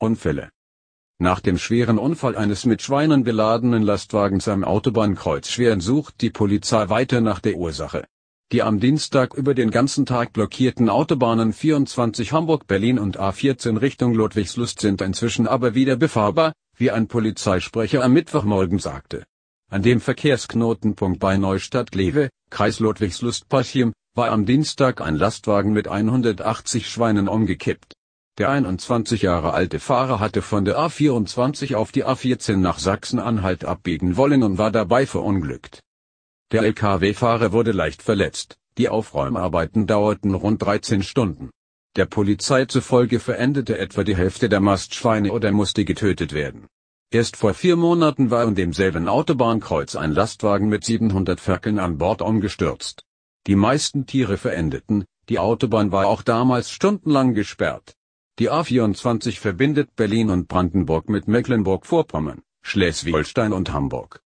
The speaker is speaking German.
Unfälle. Nach dem schweren Unfall eines mit Schweinen beladenen Lastwagens am Autobahnkreuz Schweren sucht die Polizei weiter nach der Ursache. Die am Dienstag über den ganzen Tag blockierten Autobahnen 24 Hamburg-Berlin und A14 Richtung Ludwigslust sind inzwischen aber wieder befahrbar, wie ein Polizeisprecher am Mittwochmorgen sagte. An dem Verkehrsknotenpunkt bei Neustadt-Lewe, Kreis Ludwigslust-Parchim, war am Dienstag ein Lastwagen mit 180 Schweinen umgekippt. Der 21 Jahre alte Fahrer hatte von der A24 auf die A14 nach Sachsen-Anhalt abbiegen wollen und war dabei verunglückt. Der Lkw-Fahrer wurde leicht verletzt, die Aufräumarbeiten dauerten rund 13 Stunden. Der Polizei zufolge verendete etwa die Hälfte der Mastschweine oder musste getötet werden. Erst vor vier Monaten war in demselben Autobahnkreuz ein Lastwagen mit 700 Ferkeln an Bord umgestürzt. Die meisten Tiere verendeten, die Autobahn war auch damals stundenlang gesperrt. Die A24 verbindet Berlin und Brandenburg mit Mecklenburg-Vorpommern, Schleswig-Holstein und Hamburg